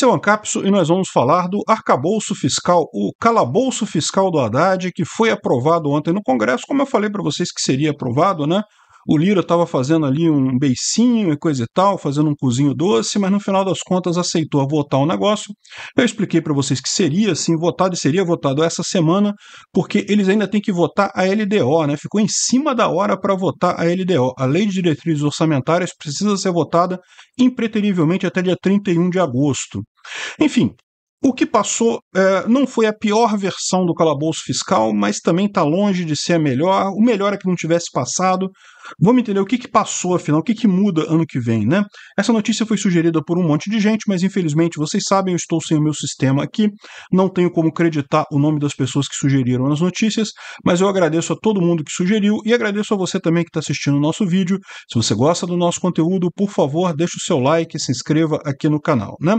Seu Ancapso e nós vamos falar do arcabouço fiscal, o calabouço fiscal do Haddad, que foi aprovado ontem no Congresso, como eu falei para vocês que seria aprovado, né? O Lira estava fazendo ali um beicinho e coisa e tal, fazendo um cozinho doce, mas no final das contas aceitou votar o negócio. Eu expliquei para vocês que seria assim votado e seria votado essa semana, porque eles ainda têm que votar a LDO, né? Ficou em cima da hora para votar a LDO. A Lei de Diretrizes Orçamentárias precisa ser votada impreterivelmente até dia 31 de agosto. Enfim, o que passou é, não foi a pior versão do calabouço fiscal, mas também está longe de ser a melhor. O melhor é que não tivesse passado. Vamos entender o que, que passou, afinal, o que, que muda ano que vem, né? Essa notícia foi sugerida por um monte de gente, mas infelizmente vocês sabem, eu estou sem o meu sistema aqui, não tenho como acreditar o nome das pessoas que sugeriram as notícias, mas eu agradeço a todo mundo que sugeriu e agradeço a você também que está assistindo o nosso vídeo. Se você gosta do nosso conteúdo, por favor, deixe o seu like, se inscreva aqui no canal, né?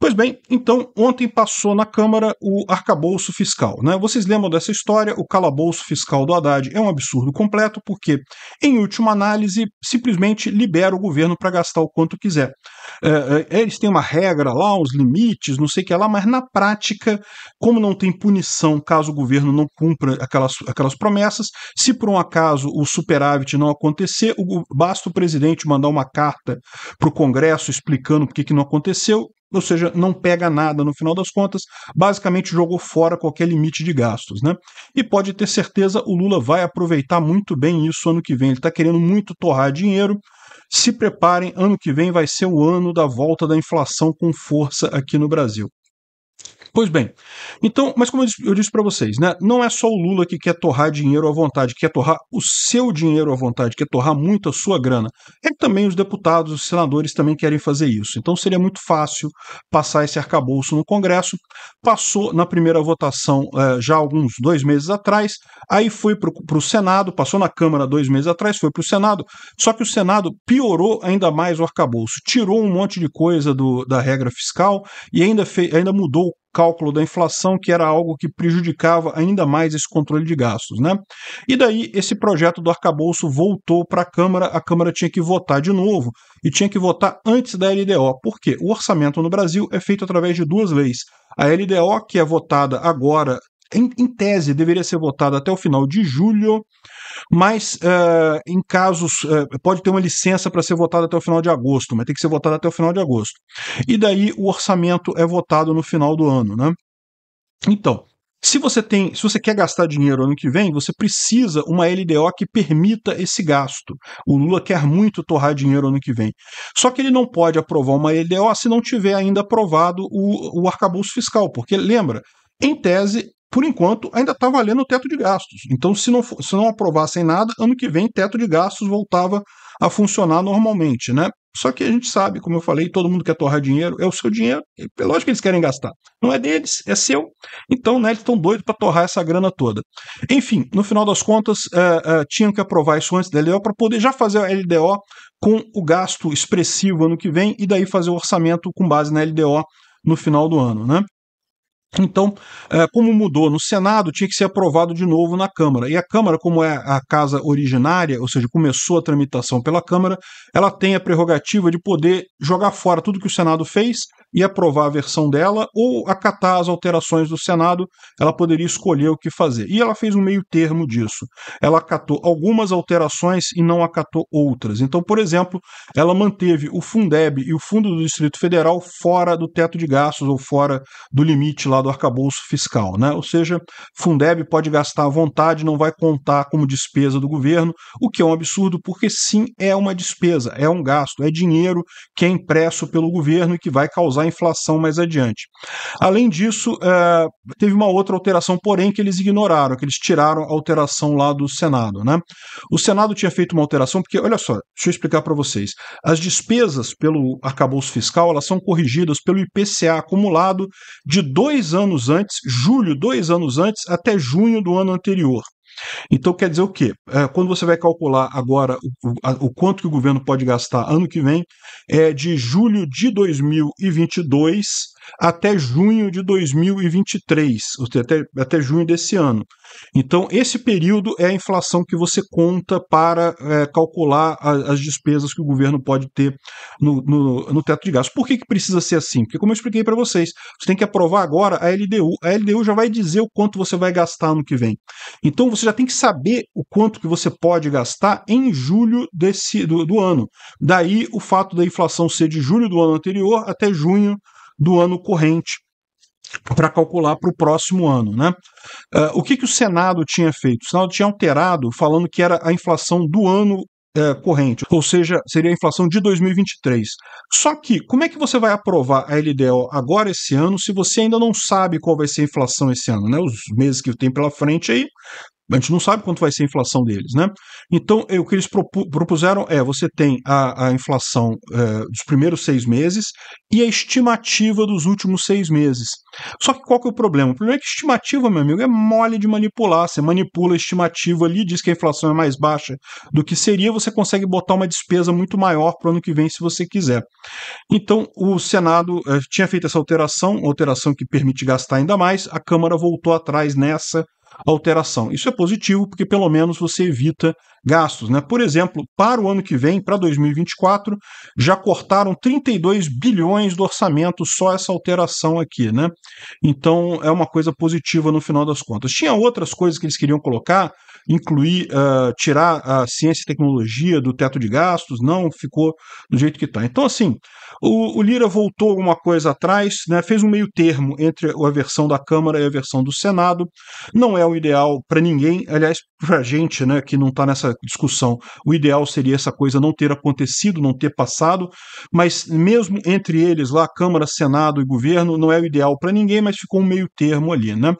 Pois bem, então ontem passou na Câmara o arcabouço fiscal. Né? Vocês lembram dessa história? O calabouço fiscal do Haddad é um absurdo completo, porque, em última análise, simplesmente libera o governo para gastar o quanto quiser. É, é, é, eles têm uma regra lá, uns limites, não sei o que lá, mas na prática, como não tem punição caso o governo não cumpra aquelas, aquelas promessas, se por um acaso o superávit não acontecer, o, basta o presidente mandar uma carta para o Congresso explicando por que não aconteceu ou seja, não pega nada no final das contas, basicamente jogou fora qualquer limite de gastos. Né? E pode ter certeza, o Lula vai aproveitar muito bem isso ano que vem. Ele está querendo muito torrar dinheiro. Se preparem, ano que vem vai ser o ano da volta da inflação com força aqui no Brasil. Pois bem, então, mas como eu disse, disse para vocês, né, não é só o Lula que quer torrar dinheiro à vontade, quer torrar o seu dinheiro à vontade, quer torrar muito a sua grana. É também os deputados, os senadores também querem fazer isso. Então seria muito fácil passar esse arcabouço no Congresso. Passou na primeira votação é, já alguns dois meses atrás, aí foi para o Senado, passou na Câmara dois meses atrás, foi para o Senado, só que o Senado piorou ainda mais o arcabouço, tirou um monte de coisa do, da regra fiscal e ainda, fe, ainda mudou cálculo da inflação, que era algo que prejudicava ainda mais esse controle de gastos. Né? E daí esse projeto do arcabouço voltou para a Câmara, a Câmara tinha que votar de novo e tinha que votar antes da LDO, porque o orçamento no Brasil é feito através de duas leis. A LDO, que é votada agora, em, em tese, deveria ser votada até o final de julho, mas uh, em casos, uh, pode ter uma licença para ser votada até o final de agosto, mas tem que ser votada até o final de agosto. E daí o orçamento é votado no final do ano, né? Então, se você tem, se você quer gastar dinheiro ano que vem, você precisa uma LDO que permita esse gasto. O Lula quer muito torrar dinheiro ano que vem. Só que ele não pode aprovar uma LDO se não tiver ainda aprovado o, o arcabouço fiscal, porque lembra, em tese, por enquanto, ainda está valendo o teto de gastos. Então, se não, se não aprovassem nada, ano que vem, teto de gastos voltava a funcionar normalmente, né? Só que a gente sabe, como eu falei, todo mundo quer torrar dinheiro, é o seu dinheiro, é lógico que eles querem gastar. Não é deles, é seu. Então, né, eles estão doidos para torrar essa grana toda. Enfim, no final das contas, eh, eh, tinham que aprovar isso antes da LDO para poder já fazer a LDO com o gasto expressivo ano que vem e daí fazer o orçamento com base na LDO no final do ano, né? Então, eh, como mudou no Senado, tinha que ser aprovado de novo na Câmara. E a Câmara, como é a casa originária, ou seja, começou a tramitação pela Câmara, ela tem a prerrogativa de poder jogar fora tudo que o Senado fez e aprovar a versão dela ou acatar as alterações do Senado, ela poderia escolher o que fazer. E ela fez um meio termo disso. Ela acatou algumas alterações e não acatou outras. Então, por exemplo, ela manteve o Fundeb e o Fundo do Distrito Federal fora do teto de gastos ou fora do limite lá do arcabouço fiscal, né? Ou seja, Fundeb pode gastar à vontade, não vai contar como despesa do governo, o que é um absurdo porque sim é uma despesa, é um gasto, é dinheiro que é impresso pelo governo e que vai causar causar inflação mais adiante. Além disso, é, teve uma outra alteração, porém, que eles ignoraram, que eles tiraram a alteração lá do Senado. Né? O Senado tinha feito uma alteração, porque, olha só, deixa eu explicar para vocês. As despesas pelo arcabouço fiscal elas são corrigidas pelo IPCA acumulado de dois anos antes, julho, dois anos antes, até junho do ano anterior. Então quer dizer o quê? É, quando você vai calcular agora o, o, quanto que o governo pode gastar ano que vem, é de julho de 2022 até junho de 2023, ou até, até junho desse ano. Então, esse período é a inflação que você conta para é, calcular a, as despesas que o governo pode ter no, no, no teto de gastos. Por que, que precisa ser assim? Porque, como eu expliquei para vocês, você tem que aprovar agora a LDU. A LDU já vai dizer o quanto você vai gastar no que vem. Então, você já tem que saber o quanto que você pode gastar em julho desse, do, do ano. Daí o fato da inflação ser de julho do ano anterior até junho do ano corrente para calcular para o próximo ano. Né? Uh, o que, que o Senado tinha feito? O Senado tinha alterado, falando que era a inflação do ano uh, corrente, ou seja, seria a inflação de 2023. Só que, como é que você vai aprovar a LDO agora esse ano se você ainda não sabe qual vai ser a inflação esse ano? Né? Os meses que tem pela frente aí, a gente não sabe quanto vai ser a inflação deles, né? Então, o que eles propuseram é: você tem a, a inflação é, dos primeiros seis meses e a estimativa dos últimos seis meses. Só que qual que é o problema? O problema é que estimativa, meu amigo, é mole de manipular. Você manipula a estimativa ali, diz que a inflação é mais baixa do que seria, você consegue botar uma despesa muito maior para o ano que vem, se você quiser. Então, o Senado é, tinha feito essa alteração, alteração que permite gastar ainda mais, a Câmara voltou atrás nessa alteração. Isso é positivo porque pelo menos você evita gastos. Né? Por exemplo, para o ano que vem, para 2024, já cortaram 32 bilhões do orçamento só essa alteração aqui. Né? Então é uma coisa positiva no final das contas. Tinha outras coisas que eles queriam colocar, incluir, uh, tirar a ciência e tecnologia do teto de gastos, não ficou do jeito que está. Então, assim, o, o, Lira voltou alguma coisa atrás, né, fez um meio termo entre a versão da Câmara e a versão do Senado. Não é o ideal para ninguém, aliás, para a gente né, que não está nessa essa discussão. O ideal seria essa coisa não ter acontecido, não ter passado, mas mesmo entre eles lá, Câmara, Senado e governo, não é o ideal para ninguém, mas ficou um meio termo ali, né?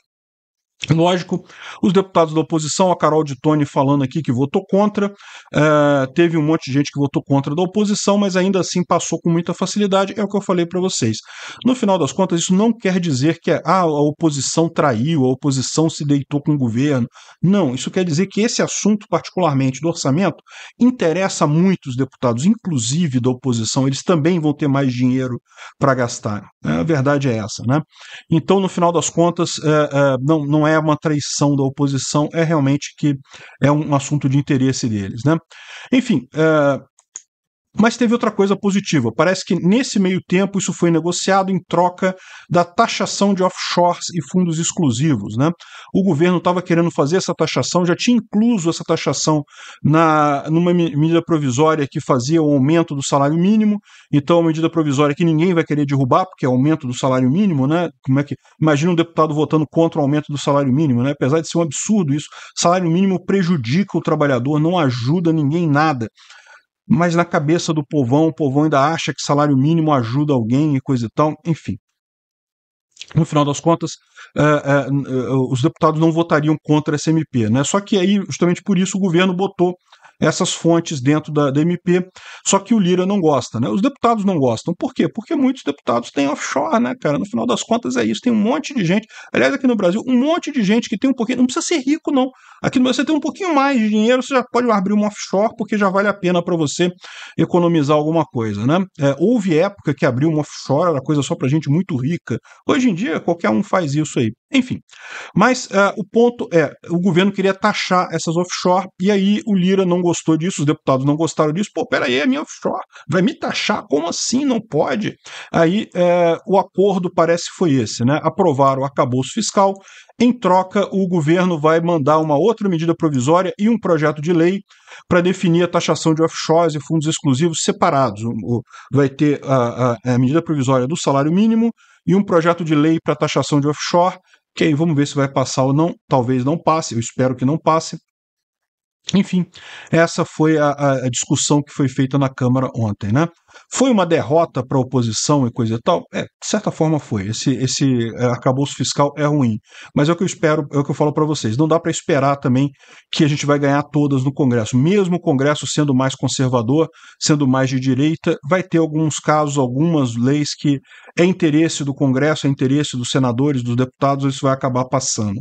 Lógico, os deputados da oposição, a Carol de Tony falando aqui que votou contra, é, teve um monte de gente que votou contra da oposição, mas ainda assim passou com muita facilidade, é o que eu falei para vocês. No final das contas, isso não quer dizer que ah, a oposição traiu, a oposição se deitou com o governo. Não, isso quer dizer que esse assunto, particularmente do orçamento, interessa muito os deputados, inclusive da oposição, eles também vão ter mais dinheiro para gastar. É, a verdade é essa. Né? Então, no final das contas, é, é, não, não é é uma traição da oposição, é realmente que é um assunto de interesse deles. Né? Enfim, eh, mas teve outra coisa positiva. Parece que nesse meio tempo isso foi negociado em troca da taxação de offshores e fundos exclusivos. Né? O governo estava querendo fazer essa taxação, já tinha incluso essa taxação na, numa medida provisória que fazia o aumento do salário mínimo. Então, uma medida provisória que ninguém vai querer derrubar, porque é aumento do salário mínimo, né? Como é que. Imagina um deputado votando contra o aumento do salário mínimo, né? Apesar de ser um absurdo isso, salário mínimo prejudica o trabalhador, não ajuda ninguém nada mas na cabeça do povão, o povão ainda acha que salário mínimo ajuda alguém e coisa e tal, enfim. No final das contas, eh, eh, eh, os deputados não votariam contra a SMP, Né? Só que aí, justamente por isso, o governo botou essas fontes dentro da, da MP. Só que o Lira não gosta, né? Os deputados não gostam. Por quê? Porque muitos deputados têm offshore, né, cara? No final das contas é isso. Tem um monte de gente. Aliás, aqui no Brasil, um monte de gente que tem um pouquinho. Não precisa ser rico, não. Aqui no Brasil, você tem um pouquinho mais de dinheiro, você já pode abrir um offshore, porque já vale a pena para você economizar alguma coisa, né? É, houve época que abriu um offshore, era coisa só para gente muito rica. Hoje em dia, qualquer um faz isso aí. Enfim. Mas uh, o ponto é: o governo queria taxar essas offshore, e aí o Lira não gostou disso, os deputados não gostaram disso. Pô, peraí, a é minha offshore vai me taxar? Como assim? Não pode? Aí uh, o acordo parece foi esse, né? Aprovaram o arcabouço fiscal. Em troca, o governo vai mandar uma outra medida provisória e um projeto de lei para definir a taxação de offshores e fundos exclusivos separados. Vai ter a, a, a medida provisória do salário mínimo e um projeto de lei para taxação de offshore Ok, vamos ver se vai passar ou não. Talvez não passe, eu espero que não passe. Enfim, essa foi a, a, discussão que foi feita na Câmara ontem. Né? Foi uma derrota para a oposição e coisa e tal? É, de certa forma foi. Esse, esse é, arcabouço fiscal é ruim. Mas é o que eu espero, é o que eu falo para vocês. Não dá para esperar também que a gente vai ganhar todas no Congresso. Mesmo o Congresso sendo mais conservador, sendo mais de direita, vai ter alguns casos, algumas leis que é interesse do Congresso, é interesse dos senadores, dos deputados, isso vai acabar passando.